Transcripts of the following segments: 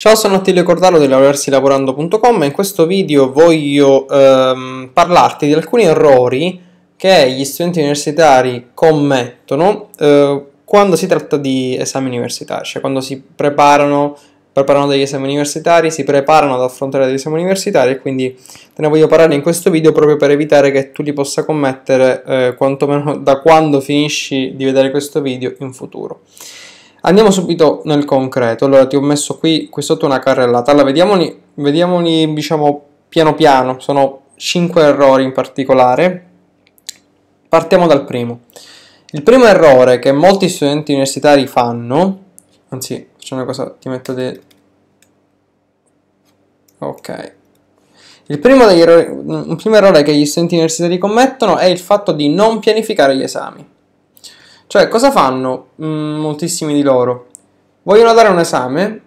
Ciao, sono Attilio Cordaro di lavorarsilavorando.com e in questo video voglio ehm, parlarti di alcuni errori che gli studenti universitari commettono eh, quando si tratta di esami universitari, cioè quando si preparano, preparano degli esami universitari, si preparano ad affrontare degli esami universitari e quindi te ne voglio parlare in questo video proprio per evitare che tu li possa commettere eh, quantomeno da quando finisci di vedere questo video in futuro. Andiamo subito nel concreto, allora ti ho messo qui, qui sotto una carrellata, allora vediamoli, vediamoli diciamo piano piano, sono 5 errori in particolare. Partiamo dal primo. Il primo errore che molti studenti universitari fanno, anzi facciamo una cosa, ti metto del... Ok. Il primo, errori, il primo errore che gli studenti universitari commettono è il fatto di non pianificare gli esami. Cioè, cosa fanno mh, mm, moltissimi di loro? Vogliono dare un esame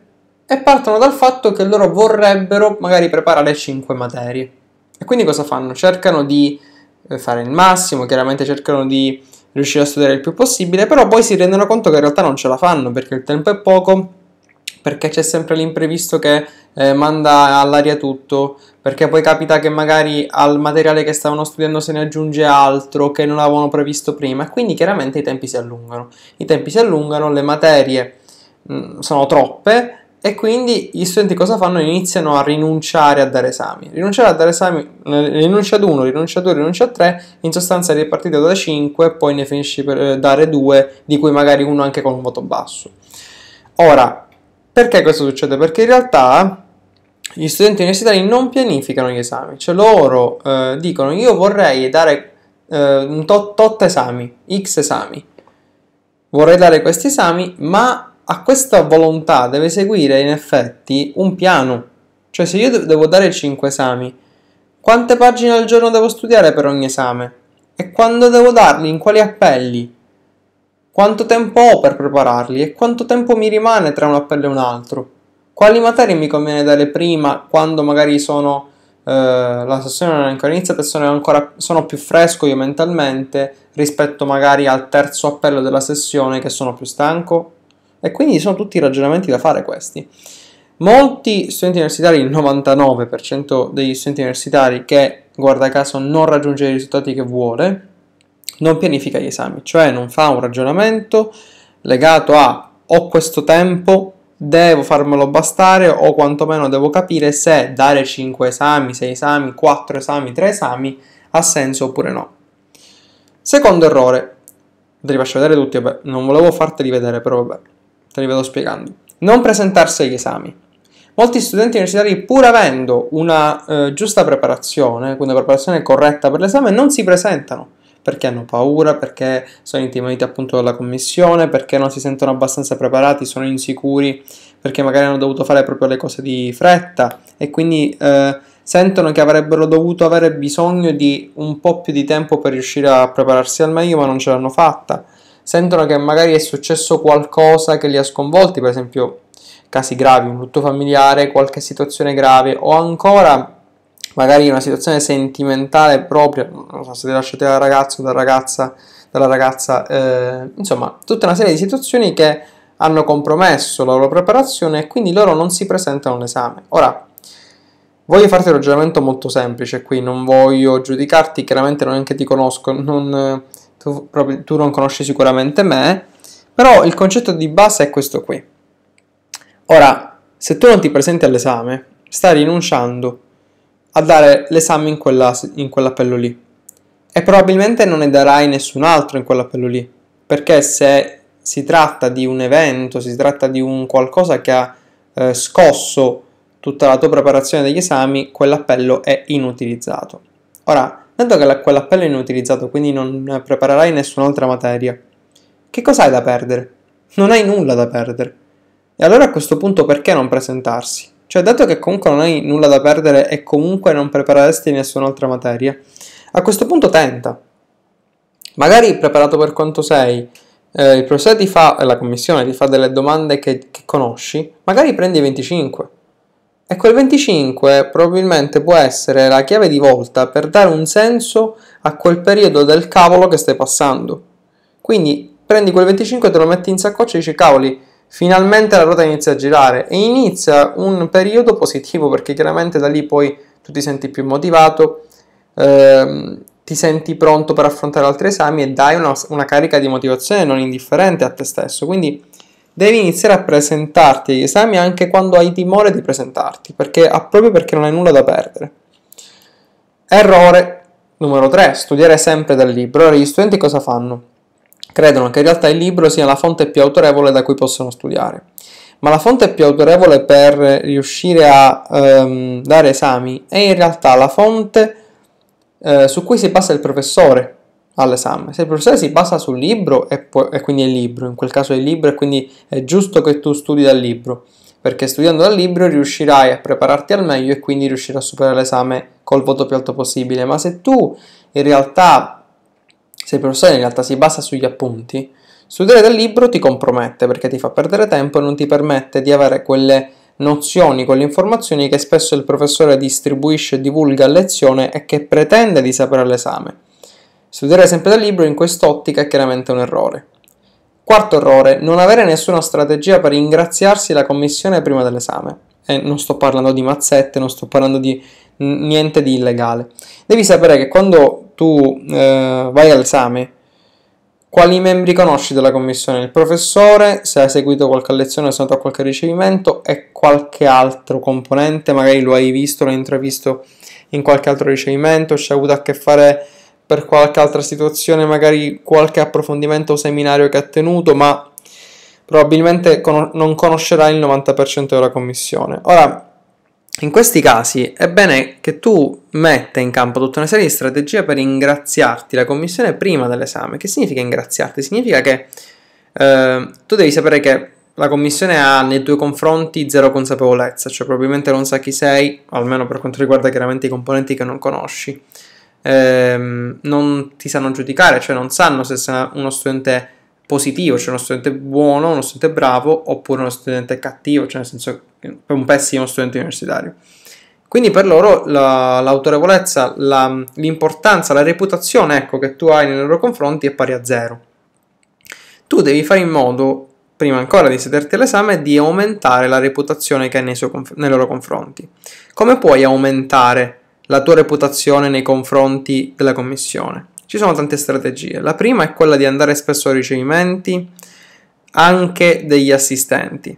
e partono dal fatto che loro vorrebbero magari preparare 5 materie. E quindi cosa fanno? Cercano di eh, fare il massimo, chiaramente cercano di riuscire a studiare il più possibile, però poi si rendono conto che in realtà non ce la fanno perché il tempo è poco perché c'è sempre l'imprevisto che eh, manda all'aria tutto, perché poi capita che magari al materiale che stavano studiando se ne aggiunge altro che non avevano previsto prima, quindi chiaramente i tempi si allungano. I tempi si allungano, le materie mh, mm, sono troppe e quindi gli studenti cosa fanno? Iniziano a rinunciare a dare esami. Rinunciare a dare esami, eh, rinuncia ad uno, rinuncia a due, rinuncia a tre, in sostanza ripartite da cinque, poi ne finisci per eh, dare due, di cui magari uno anche con un voto basso. Ora, perché questo succede? Perché in realtà gli studenti universitari non pianificano gli esami, cioè loro eh, dicono io vorrei dare eh, un tot, tot esami, x esami, vorrei dare questi esami, ma a questa volontà deve seguire in effetti un piano, cioè se io devo dare 5 esami, quante pagine al giorno devo studiare per ogni esame? E quando devo darli? In quali appelli? Quanto tempo ho per prepararli e quanto tempo mi rimane tra un appello e un altro? Quali materie mi conviene dare prima quando magari sono eh, la sessione non è ancora iniziata e sono, ancora, sono più fresco io mentalmente rispetto magari al terzo appello della sessione che sono più stanco? E quindi sono tutti ragionamenti da fare questi. Molti studenti universitari, il 99% degli studenti universitari che guarda caso non raggiunge i risultati che vuole, non pianifica gli esami, cioè non fa un ragionamento legato a ho questo tempo, devo farmelo bastare o quantomeno devo capire se dare 5 esami, 6 esami, 4 esami, 3 esami ha senso oppure no. Secondo errore, te li faccio vedere tutti, vabbè, non volevo farteli vedere, però vabbè, te li vedo spiegando. Non presentarsi agli esami. Molti studenti universitari, pur avendo una eh, giusta preparazione, quindi una preparazione corretta per l'esame, non si presentano perché hanno paura, perché sono intimoriti appunto dalla commissione, perché non si sentono abbastanza preparati, sono insicuri, perché magari hanno dovuto fare proprio le cose di fretta e quindi eh, sentono che avrebbero dovuto avere bisogno di un po' più di tempo per riuscire a prepararsi al meglio, ma non ce l'hanno fatta. Sentono che magari è successo qualcosa che li ha sconvolti, per esempio casi gravi, un lutto familiare, qualche situazione grave o ancora magari una situazione sentimentale propria, non so se ti lasciate dal ragazzo o dalla ragazza, dalla ragazza eh, insomma, tutta una serie di situazioni che hanno compromesso la loro preparazione e quindi loro non si presentano all'esame. Ora, voglio farti un ragionamento molto semplice qui, non voglio giudicarti, chiaramente non è che ti conosco, non, tu, proprio, tu non conosci sicuramente me, però il concetto di base è questo qui. Ora, se tu non ti presenti all'esame, stai rinunciando a dare l'esame in, in quell'appello lì. E probabilmente non ne darai nessun altro in quell'appello lì, perché se si tratta di un evento, si tratta di un qualcosa che ha eh, scosso tutta la tua preparazione degli esami, quell'appello è inutilizzato. Ora, dato che la, quell'appello è inutilizzato, quindi non preparerai nessun'altra materia, che cosa hai da perdere? Non hai nulla da perdere. E allora a questo punto perché non presentarsi? Cioè, dato che comunque non hai nulla da perdere e comunque non prepareresti nessun'altra materia, a questo punto tenta. Magari preparato per quanto sei, eh, il professore ti fa, la commissione ti fa delle domande che, che conosci, magari prendi 25. E quel 25 probabilmente può essere la chiave di volta per dare un senso a quel periodo del cavolo che stai passando. Quindi prendi quel 25, te lo metti in saccoccia e dici cavoli, finalmente la ruota inizia a girare e inizia un periodo positivo perché chiaramente da lì poi tu ti senti più motivato, ehm, ti senti pronto per affrontare altri esami e dai una, una, carica di motivazione non indifferente a te stesso. Quindi devi iniziare a presentarti agli esami anche quando hai timore di presentarti, perché, proprio perché non hai nulla da perdere. Errore numero 3, studiare sempre dal libro. Allora, gli studenti cosa fanno? credono che in realtà il libro sia la fonte più autorevole da cui possono studiare. Ma la fonte più autorevole per riuscire a ehm, dare esami è in realtà la fonte eh, su cui si basa il professore all'esame. Se il professore si basa sul libro e, può, e quindi è il libro, in quel caso è il libro e quindi è giusto che tu studi dal libro, perché studiando dal libro riuscirai a prepararti al meglio e quindi riuscirai a superare l'esame col voto più alto possibile. Ma se tu in realtà se il professore in realtà si basa sugli appunti, studiare dal libro ti compromette perché ti fa perdere tempo e non ti permette di avere quelle nozioni, quelle informazioni che spesso il professore distribuisce e divulga a lezione e che pretende di sapere all'esame. Studiare sempre dal libro in quest'ottica è chiaramente un errore. Quarto errore, non avere nessuna strategia per ingraziarsi la commissione prima dell'esame. E non sto parlando di mazzette, non sto parlando di niente di illegale. Devi sapere che quando tu eh, vai all'esame, quali membri conosci della commissione? Il professore, se hai seguito qualche lezione, se hai andato a qualche ricevimento e qualche altro componente, magari lo hai visto, l'hai intravisto in qualche altro ricevimento, ci hai avuto a che fare per qualche altra situazione, magari qualche approfondimento o seminario che ha tenuto, ma probabilmente con- non conoscerai il 90% della commissione. Ora, in questi casi è bene che tu metta in campo tutta una serie di strategie per ingraziarti la commissione prima dell'esame. Che significa ingraziarti? Significa che eh, tu devi sapere che la commissione ha nei tuoi confronti zero consapevolezza, cioè probabilmente non sa chi sei, almeno per quanto riguarda chiaramente i componenti che non conosci. Eh, non ti sanno giudicare, cioè non sanno se sei uno studente positivo, cioè uno studente buono, uno studente bravo, oppure uno studente cattivo, cioè nel senso per un pessimo studente universitario. Quindi per loro la, l'autorevolezza, la, l'importanza, la reputazione ecco, che tu hai nei loro confronti è pari a zero. Tu devi fare in modo, prima ancora di sederti all'esame, di aumentare la reputazione che hai nei, suo, nei loro confronti. Come puoi aumentare la tua reputazione nei confronti della commissione? Ci sono tante strategie. La prima è quella di andare spesso a ricevimenti anche degli assistenti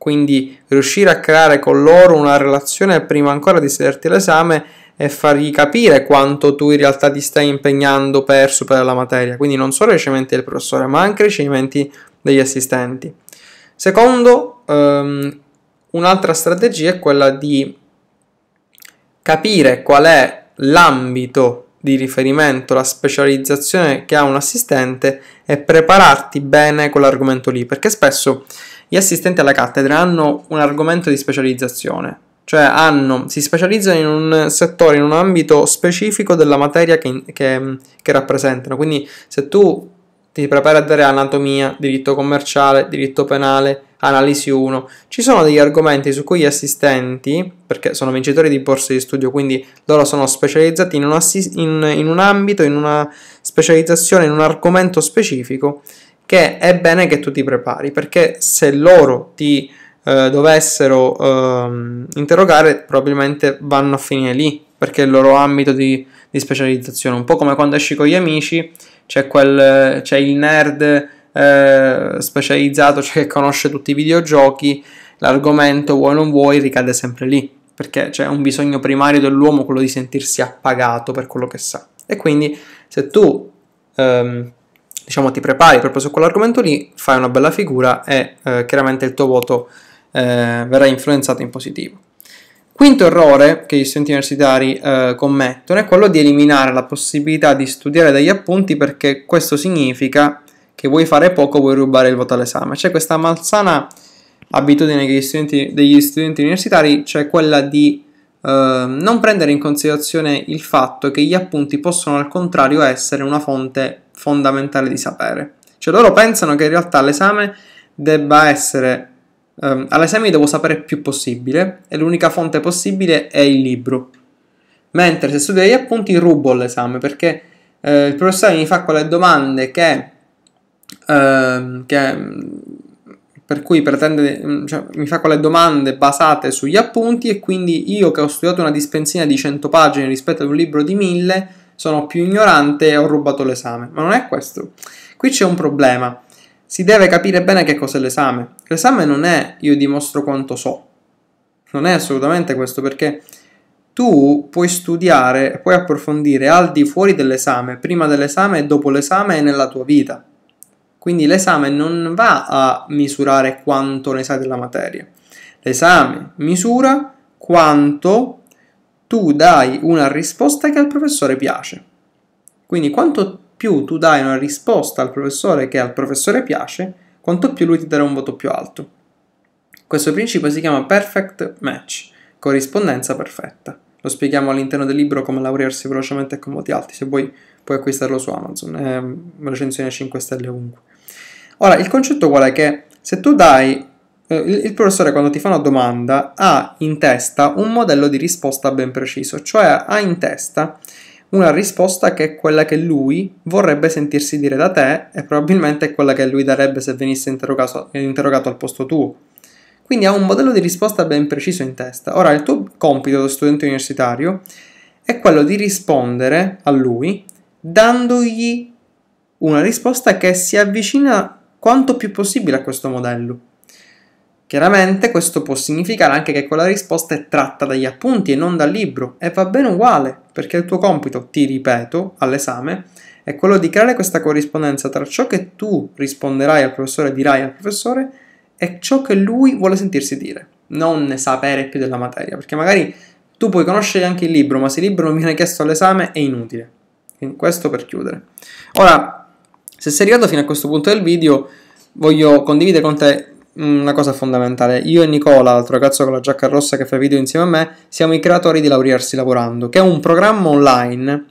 quindi riuscire a creare con loro una relazione prima ancora di sederti l'esame e fargli capire quanto tu in realtà ti stai impegnando per superare la materia, quindi non solo i ricevimenti del professore, ma anche i ricevimenti degli assistenti. Secondo, um, un'altra strategia è quella di capire qual è l'ambito di riferimento, la specializzazione che ha un assistente e prepararti bene con l'argomento lì, perché spesso gli assistenti alla cattedra hanno un argomento di specializzazione, cioè hanno, si specializzano in un settore, in un ambito specifico della materia che, che, che rappresentano. Quindi se tu ti prepari a dare anatomia, diritto commerciale, diritto penale, analisi 1, ci sono degli argomenti su cui gli assistenti, perché sono vincitori di borse di studio, quindi loro sono specializzati in un, assi- in, in un ambito, in una specializzazione, in un argomento specifico che è bene che tu ti prepari perché se loro ti eh, dovessero eh, interrogare probabilmente vanno a finire lì perché è il loro ambito di, di, specializzazione un po' come quando esci con gli amici c'è, quel, c'è il nerd eh, specializzato cioè che conosce tutti i videogiochi l'argomento vuoi non vuoi ricade sempre lì perché c'è un bisogno primario dell'uomo quello di sentirsi appagato per quello che sa e quindi se tu ehm, diciamo, ti prepari proprio su quell'argomento lì, fai una bella figura e eh, chiaramente il tuo voto eh, verrà influenzato in positivo. Quinto errore che gli studenti universitari eh, commettono è quello di eliminare la possibilità di studiare dagli appunti perché questo significa che vuoi fare poco, vuoi rubare il voto all'esame. C'è questa malsana abitudine studenti, degli studenti universitari, cioè quella di Uh, non prendere in considerazione il fatto che gli appunti possono al contrario essere una fonte fondamentale di sapere. Cioè loro pensano che in realtà l'esame debba essere... Ehm, all'esame io devo sapere il più possibile e l'unica fonte possibile è il libro. Mentre se studio gli appunti rubo l'esame perché eh, il professore mi fa quelle domande che, eh, che per cui pretende, cioè, mi fa quelle domande basate sugli appunti e quindi io che ho studiato una dispensina di 100 pagine rispetto ad un libro di 1000 sono più ignorante e ho rubato l'esame. Ma non è questo. Qui c'è un problema. Si deve capire bene che cos'è l'esame. L'esame non è io dimostro quanto so. Non è assolutamente questo perché tu puoi studiare e puoi approfondire al di fuori dell'esame, prima dell'esame, e dopo l'esame e nella tua vita. Quindi l'esame non va a misurare quanto ne sai della materia. L'esame misura quanto tu dai una risposta che al professore piace. Quindi quanto più tu dai una risposta al professore che al professore piace, quanto più lui ti darà un voto più alto. Questo principio si chiama perfect match, corrispondenza perfetta. Lo spieghiamo all'interno del libro come laurearsi velocemente e con voti alti, se vuoi puoi acquistarlo su Amazon, è una recensione 5 stelle ovunque. Ora, il concetto qual è? Che se tu dai eh, il professore quando ti fa una domanda ha in testa un modello di risposta ben preciso, cioè ha in testa una risposta che è quella che lui vorrebbe sentirsi dire da te e probabilmente è quella che lui darebbe se venisse interrogato, interrogato al posto tuo. Quindi ha un modello di risposta ben preciso in testa. Ora, il tuo compito da studente universitario è quello di rispondere a lui dandogli una risposta che si avvicina quanto più possibile a questo modello. Chiaramente questo può significare anche che quella risposta è tratta dagli appunti e non dal libro e va bene uguale, perché il tuo compito, ti ripeto, all'esame è quello di creare questa corrispondenza tra ciò che tu risponderai al professore e dirai al professore e ciò che lui vuole sentirsi dire, non ne sapere più della materia, perché magari tu puoi conoscere anche il libro, ma se il libro non viene chiesto all'esame è inutile. Quindi questo per chiudere. Ora, se sei arrivato fino a questo punto del video, voglio condividere con te Mm, una cosa fondamentale. Io e Nicola, l'altro ragazzo con la giacca rossa che fa video insieme a me, siamo i creatori di Laurearsi Lavorando, che è un programma online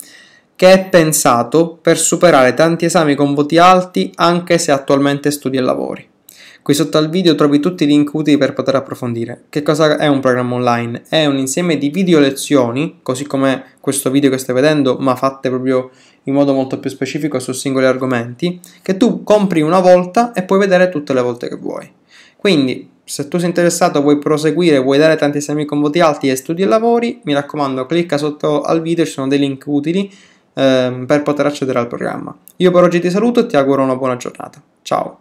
che è pensato per superare tanti esami con voti alti anche se attualmente studi e lavori. Qui sotto al video trovi tutti i link utili per poter approfondire. Che cosa è un programma online? È un insieme di video lezioni, così come questo video che stai vedendo, ma fatte proprio in modo molto più specifico su singoli argomenti, che tu compri una volta e puoi vedere tutte le volte che vuoi. Quindi, se tu sei interessato, vuoi proseguire, vuoi dare tanti esami con voti alti e studi e lavori, mi raccomando, clicca sotto al video, ci sono dei link utili ehm, per poter accedere al programma. Io per oggi ti saluto e ti auguro una buona giornata. Ciao!